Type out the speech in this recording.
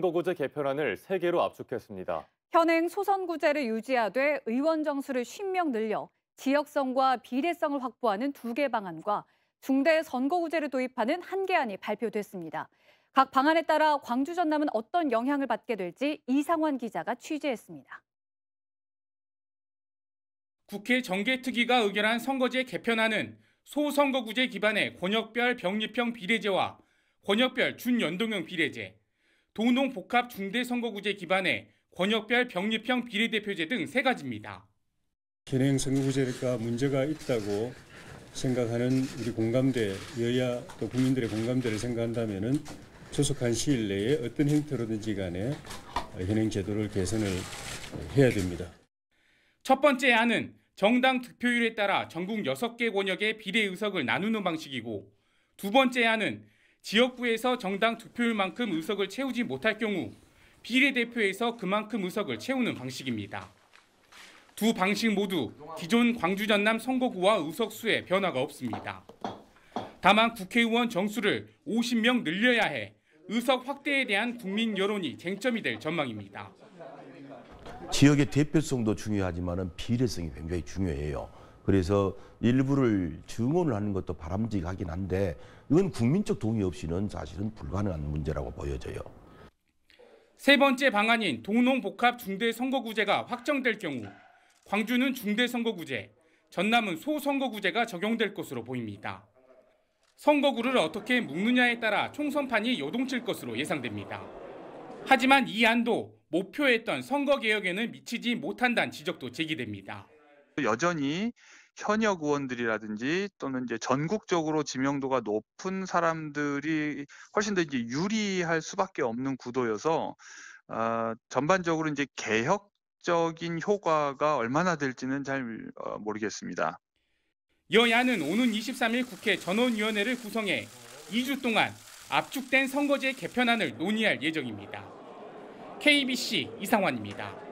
선거구제 개편안을 3개로 압축했습니다. 현행 소선구제를 유지하되 의원 정수를 1 0명 늘려 지역성과 비례성을 확보하는 2개 방안과 중대 선거구제를 도입하는 1 개안이 발표됐습니다. 각 방안에 따라 광주 전남은 어떤 영향을 받게 될지 이상환 기자가 취재했습니다. 국회 정계특위가 의결한 선거제 개편안은 소선거구제 기반의 권역별 병립형 비례제와 권역별 준연동형 비례제, 동농복합 중대선거구제 기반의 권역별 병립형 비례대표제 등 세 가지입니다. 현행 선거구제가 문제가 있다고 생각하는 우리 공감대, 여야 또 국민들의 공감대를 생각한다면 조속한 시일 내에 어떤 형태로든지 간에 현행 제도를 개선을 해야 됩니다. 첫 번째 안은 정당 득표율에 따라 전국 6개 권역의 비례 의석을 나누는 방식이고 두 번째 안은 지역구에서 정당 투표율만큼 의석을 채우지 못할 경우 비례대표에서 그만큼 의석을 채우는 방식입니다. 두 방식 모두 기존 광주 전남 선거구와 의석수에 변화가 없습니다. 다만 국회의원 정수를 50명 늘려야 해 의석 확대에 대한 국민 여론이 쟁점이 될 전망입니다. 지역의 대표성도 중요하지만 비례성이 굉장히 중요해요. 그래서 일부를 증언을 하는 것도 바람직하긴 한데 이건 국민적 동의 없이는 사실은 불가능한 문제라고 보여져요. 세 번째 방안인 동농복합 중대선거구제가 확정될 경우 광주는 중대선거구제, 전남은 소선거구제가 적용될 것으로 보입니다. 선거구를 어떻게 묶느냐에 따라 총선판이 요동칠 것으로 예상됩니다. 하지만 이 안도 목표했던 선거개혁에는 미치지 못한다는 지적도 제기됩니다. 여전히 현역 의원들이라든지 또는 이제 전국적으로 지명도가 높은 사람들이 훨씬 더 이제 유리할 수밖에 없는 구도여서 어, 전반적으로 이제 개혁적인 효과가 얼마나 될지는 잘 어, 모르겠습니다. 여야는 오는 23일 국회 전원위원회를 구성해 2주 동안 압축된 선거제 개편안을 논의할 예정입니다. KBC 이상환입니다.